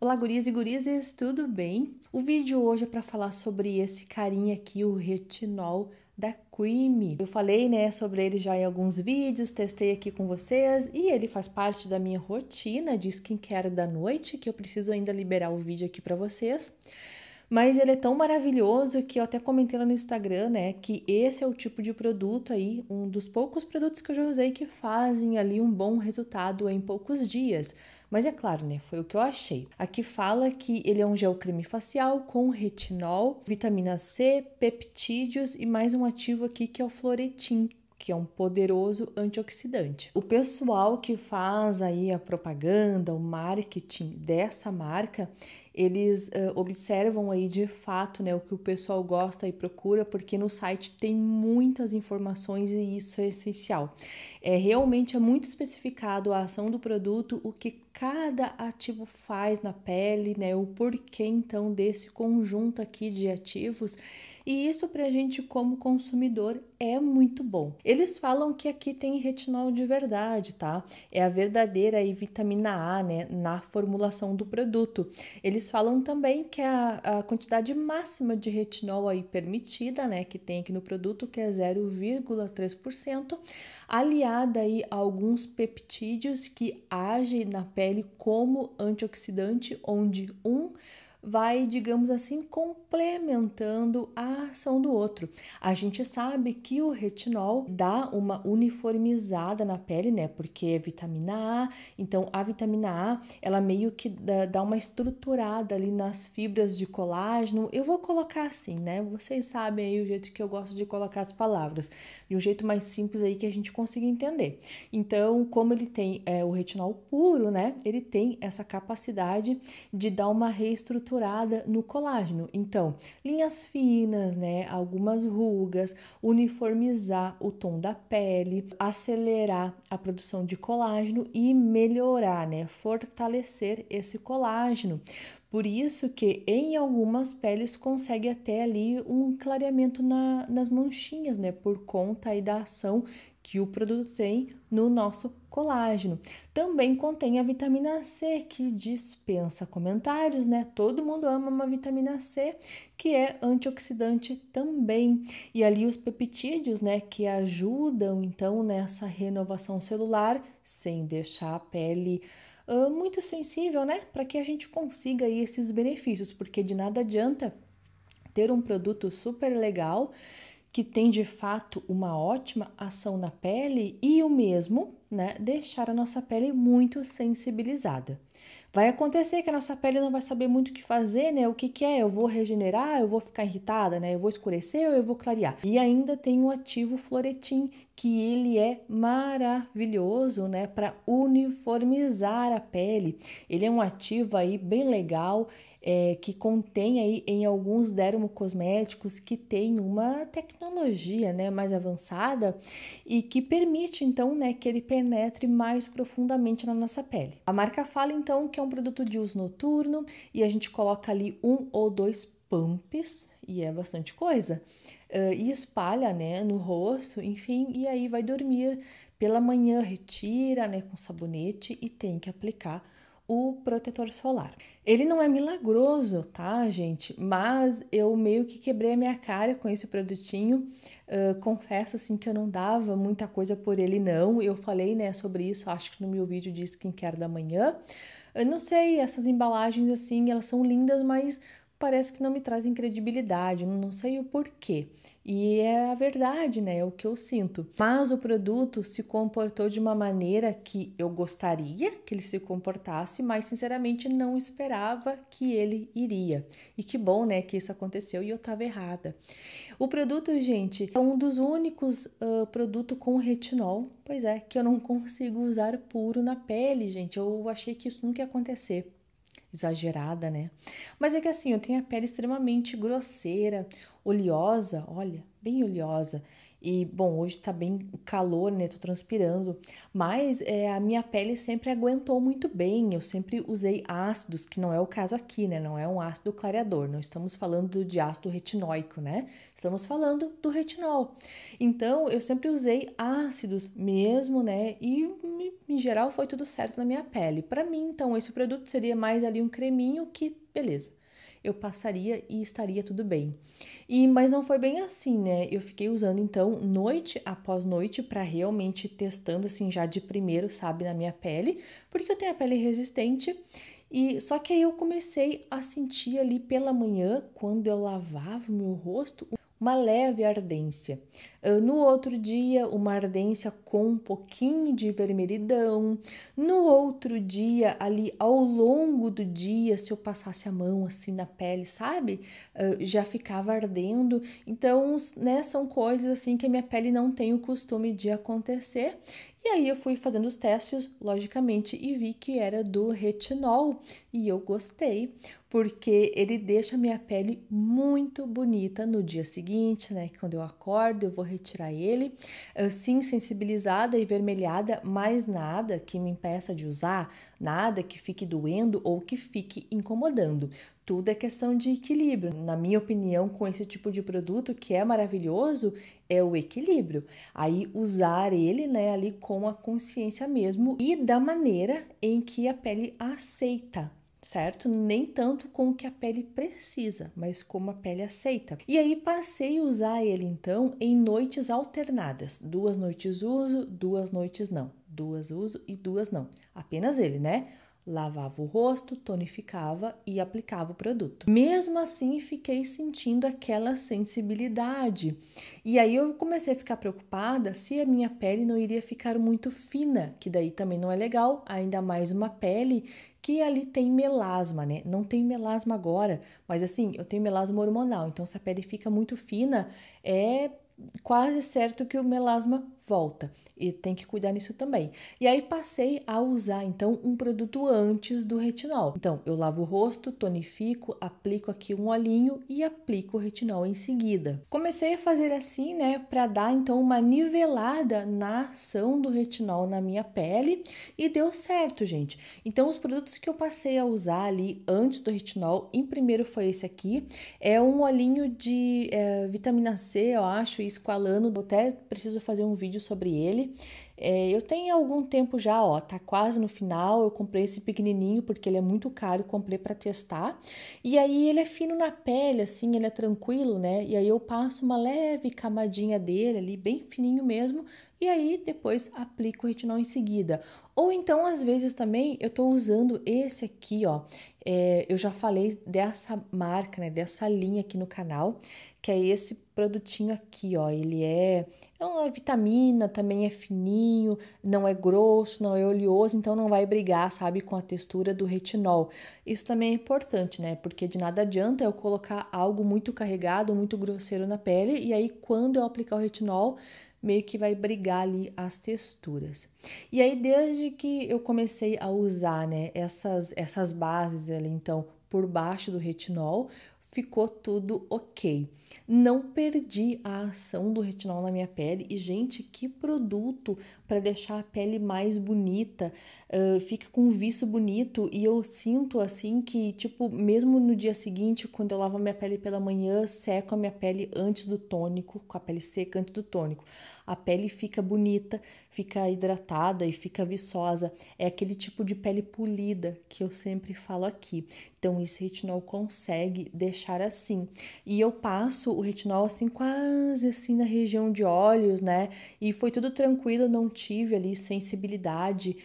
Olá, gurias e gurizes, tudo bem? O vídeo hoje é para falar sobre esse carinha aqui, o retinol da Creamy. Eu falei, né, sobre ele já em alguns vídeos, testei aqui com vocês e ele faz parte da minha rotina de skincare da noite, que eu preciso ainda liberar o vídeo aqui para vocês. Mas ele é tão maravilhoso que eu até comentei lá no Instagram, né? Que esse é o tipo de produto aí, um dos poucos produtos que eu já usei que fazem ali um bom resultado em poucos dias. Mas é claro, né? Foi o que eu achei. Aqui fala que ele é um gel creme facial com retinol, vitamina C, peptídeos e mais um ativo aqui que é o floretin que é um poderoso antioxidante. O pessoal que faz aí a propaganda, o marketing dessa marca, eles uh, observam aí de fato, né, o que o pessoal gosta e procura, porque no site tem muitas informações e isso é essencial. É realmente é muito especificado a ação do produto, o que cada ativo faz na pele, né? O porquê então desse conjunto aqui de ativos. E isso para a gente como consumidor é muito bom. Eles falam que aqui tem retinol de verdade, tá? É a verdadeira e vitamina A, né, na formulação do produto. Eles falam também que a, a quantidade máxima de retinol aí permitida, né, que tem aqui no produto, que é 0,3%, aliada aí a alguns peptídeos que agem na pele como antioxidante, onde um vai, digamos assim, complementando a ação do outro. A gente sabe que o retinol dá uma uniformizada na pele, né? Porque é vitamina A, então a vitamina A, ela meio que dá uma estruturada ali nas fibras de colágeno. Eu vou colocar assim, né? Vocês sabem aí o jeito que eu gosto de colocar as palavras, de um jeito mais simples aí que a gente consiga entender. Então, como ele tem é, o retinol puro, né? Ele tem essa capacidade de dar uma reestruturação estruturada no colágeno. Então, linhas finas, né, algumas rugas, uniformizar o tom da pele, acelerar a produção de colágeno e melhorar, né, fortalecer esse colágeno. Por isso que em algumas peles consegue até ali um clareamento na, nas manchinhas, né? Por conta aí da ação que o produto tem no nosso colágeno. Também contém a vitamina C, que dispensa comentários, né? Todo mundo ama uma vitamina C, que é antioxidante também. E ali os peptídeos, né, que ajudam então nessa renovação celular, sem deixar a pele uh, muito sensível, né? Para que a gente consiga aí esses benefícios, porque de nada adianta ter um produto super legal que tem de fato uma ótima ação na pele e o mesmo né, deixar a nossa pele muito sensibilizada. Vai acontecer que a nossa pele não vai saber muito o que fazer, né? O que, que é? Eu vou regenerar, eu vou ficar irritada, né? Eu vou escurecer ou eu vou clarear? E ainda tem o ativo floretin, que ele é maravilhoso, né? Para uniformizar a pele. Ele é um ativo aí bem legal, é, que contém aí em alguns dermocosméticos que tem uma tecnologia, né? Mais avançada e que permite, então, né? Que ele penetre mais profundamente na nossa pele. A marca fala então que é um produto de uso noturno e a gente coloca ali um ou dois pumps, e é bastante coisa, uh, e espalha né, no rosto, enfim, e aí vai dormir. Pela manhã retira né, com sabonete e tem que aplicar o protetor solar. Ele não é milagroso, tá, gente? Mas eu meio que quebrei a minha cara com esse produtinho. Uh, confesso, assim, que eu não dava muita coisa por ele, não. Eu falei, né, sobre isso, acho que no meu vídeo de skincare da manhã. Eu não sei, essas embalagens, assim, elas são lindas, mas parece que não me trazem credibilidade, não sei o porquê. E é a verdade, né? É o que eu sinto. Mas o produto se comportou de uma maneira que eu gostaria que ele se comportasse, mas sinceramente não esperava que ele iria. E que bom, né, que isso aconteceu e eu estava errada. O produto, gente, é um dos únicos uh, produto com retinol, pois é, que eu não consigo usar puro na pele, gente. Eu achei que isso nunca ia acontecer exagerada, né? Mas é que assim, eu tenho a pele extremamente grosseira, oleosa, olha, bem oleosa. E bom, hoje tá bem calor, né? Tô transpirando, mas é, a minha pele sempre aguentou muito bem. Eu sempre usei ácidos, que não é o caso aqui, né? Não é um ácido clareador, não estamos falando de ácido retinóico, né? Estamos falando do retinol. Então, eu sempre usei ácidos mesmo, né? E em geral foi tudo certo na minha pele. Para mim, então, esse produto seria mais ali um creminho que, beleza eu passaria e estaria tudo bem. E mas não foi bem assim, né? Eu fiquei usando então noite após noite para realmente testando assim já de primeiro, sabe, na minha pele, porque eu tenho a pele resistente. E só que aí eu comecei a sentir ali pela manhã, quando eu lavava o meu rosto, uma leve ardência. Ah, no outro dia, uma ardência com um pouquinho de vermelhidão. No outro dia, ali ao longo do dia, se eu passasse a mão assim na pele, sabe? Ah, já ficava ardendo. Então, né, são coisas assim que a minha pele não tem o costume de acontecer e aí eu fui fazendo os testes, logicamente, e vi que era do retinol. E eu gostei, porque ele deixa minha pele muito bonita no dia seguinte, né? Quando eu acordo, eu vou retirar ele. Assim, sensibilizada e vermelhada, mas nada que me impeça de usar, nada que fique doendo ou que fique incomodando. Tudo é questão de equilíbrio. Na minha opinião, com esse tipo de produto que é maravilhoso, é o equilíbrio. Aí usar ele, né, ali com a consciência mesmo e da maneira em que a pele aceita certo? Nem tanto com o que a pele precisa, mas como a pele aceita. E aí passei a usar ele então em noites alternadas, duas noites uso, duas noites não, duas uso e duas não. Apenas ele, né? lavava o rosto, tonificava e aplicava o produto. Mesmo assim, fiquei sentindo aquela sensibilidade. E aí eu comecei a ficar preocupada se a minha pele não iria ficar muito fina, que daí também não é legal, ainda mais uma pele que ali tem melasma, né? Não tem melasma agora, mas assim, eu tenho melasma hormonal, então se a pele fica muito fina, é quase certo que o melasma volta. E tem que cuidar nisso também. E aí passei a usar então um produto antes do retinol. Então eu lavo o rosto, tonifico, aplico aqui um olhinho e aplico o retinol em seguida. Comecei a fazer assim, né, para dar então uma nivelada na ação do retinol na minha pele e deu certo, gente. Então os produtos que eu passei a usar ali antes do retinol, em primeiro foi esse aqui, é um olhinho de é, vitamina C, eu acho, esqualano Eu até preciso fazer um vídeo vídeo sobre ele é, eu tenho algum tempo já, ó, tá quase no final. Eu comprei esse pequenininho porque ele é muito caro, comprei para testar. E aí ele é fino na pele, assim, ele é tranquilo, né? E aí eu passo uma leve camadinha dele ali, bem fininho mesmo, e aí depois aplico o retinol em seguida. Ou então, às vezes também, eu tô usando esse aqui, ó. É, eu já falei dessa marca, né? Dessa linha aqui no canal, que é esse produtinho aqui, ó. Ele é, é uma vitamina, também é fininho fininho, não é grosso, não é oleoso, então não vai brigar, sabe, com a textura do retinol. Isso também é importante, né? Porque de nada adianta eu colocar algo muito carregado, muito grosseiro na pele e aí quando eu aplicar o retinol, meio que vai brigar ali as texturas. E aí desde que eu comecei a usar, né, essas essas bases ali então por baixo do retinol, ficou tudo ok. Não perdi a ação do retinol na minha pele e, gente, que produto para deixar a pele mais bonita, uh, fica com um viço bonito e eu sinto assim que, tipo, mesmo no dia seguinte, quando eu lavo a minha pele pela manhã, seco a minha pele antes do tônico, com a pele seca antes do tônico, a pele fica bonita, fica hidratada e fica viçosa. É aquele tipo de pele polida que eu sempre falo aqui. Então, esse retinol consegue deixar deixar assim. E eu passo o retinol assim, quase assim na região de olhos, né? E foi tudo tranquilo, não tive ali sensibilidade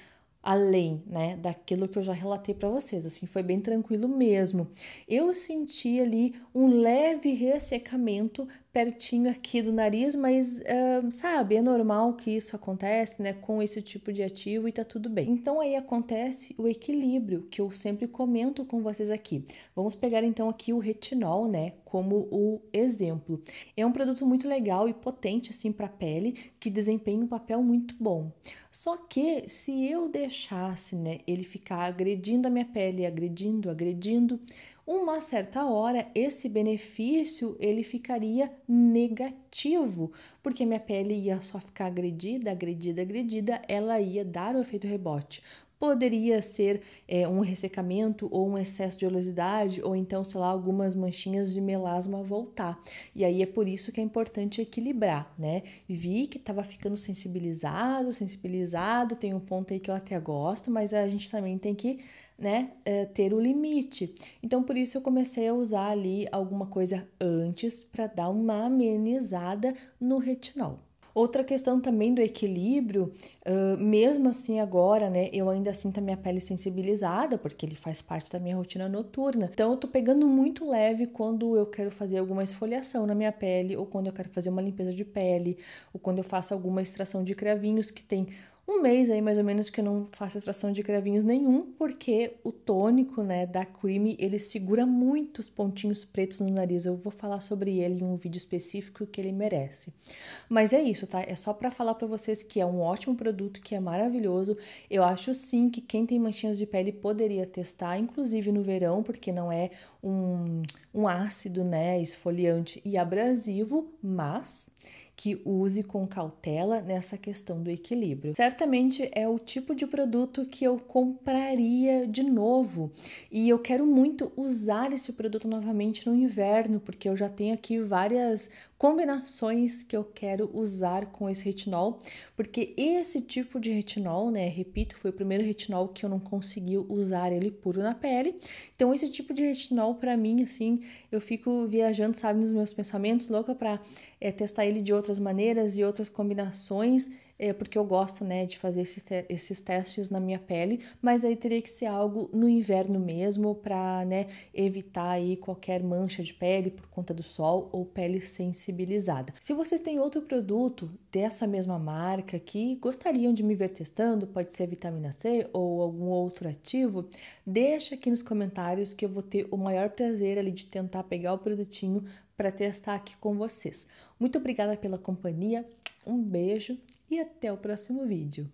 além, né, daquilo que eu já relatei para vocês, assim, foi bem tranquilo mesmo. Eu senti ali um leve ressecamento, pertinho aqui do nariz, mas uh, sabe, é normal que isso acontece, né, com esse tipo de ativo e tá tudo bem. Então aí acontece o equilíbrio que eu sempre comento com vocês aqui. Vamos pegar então aqui o retinol, né, como o exemplo. É um produto muito legal e potente assim para pele, que desempenha um papel muito bom. Só que se eu deixasse, né, ele ficar agredindo a minha pele, agredindo, agredindo, uma certa hora esse benefício ele ficaria negativo, porque minha pele ia só ficar agredida, agredida, agredida, ela ia dar o efeito rebote. Poderia ser é, um ressecamento ou um excesso de oleosidade, ou então, sei lá, algumas manchinhas de melasma voltar. E aí é por isso que é importante equilibrar, né? Vi que estava ficando sensibilizado, sensibilizado, tem um ponto aí que eu até gosto, mas a gente também tem que né, eh, ter o limite. Então, por isso eu comecei a usar ali alguma coisa antes para dar uma amenizada no retinol. Outra questão também do equilíbrio, uh, mesmo assim agora, né, eu ainda sinto a minha pele sensibilizada, porque ele faz parte da minha rotina noturna. Então eu tô pegando muito leve quando eu quero fazer alguma esfoliação na minha pele, ou quando eu quero fazer uma limpeza de pele, ou quando eu faço alguma extração de cravinhos que tem um mês aí mais ou menos que eu não faço extração de cravinhos nenhum, porque o tônico, né, da cream ele segura muito os pontinhos pretos no nariz. Eu vou falar sobre ele em um vídeo específico que ele merece. Mas é isso, tá? É só para falar para vocês que é um ótimo produto, que é maravilhoso. Eu acho sim que quem tem manchinhas de pele poderia testar, inclusive no verão, porque não é um, um ácido, né, esfoliante e abrasivo, mas que use com cautela nessa questão do equilíbrio. Certamente é o tipo de produto que eu compraria de novo e eu quero muito usar esse produto novamente no inverno, porque eu já tenho aqui várias combinações que eu quero usar com esse retinol, porque esse tipo de retinol, né, repito, foi o primeiro retinol que eu não consegui usar ele puro na pele. Então esse tipo de retinol para mim assim, eu fico viajando, sabe, nos meus pensamentos, louca para é, testar ele de outras maneiras e outras combinações, é, porque eu gosto né, de fazer esses, te esses testes na minha pele, mas aí teria que ser algo no inverno mesmo para né, evitar aí qualquer mancha de pele por conta do sol ou pele sensibilizada. Se vocês têm outro produto dessa mesma marca que gostariam de me ver testando, pode ser vitamina C ou algum outro ativo, deixa aqui nos comentários que eu vou ter o maior prazer ali de tentar pegar o produtinho para testar aqui com vocês. Muito obrigada pela companhia, um beijo e até o próximo vídeo.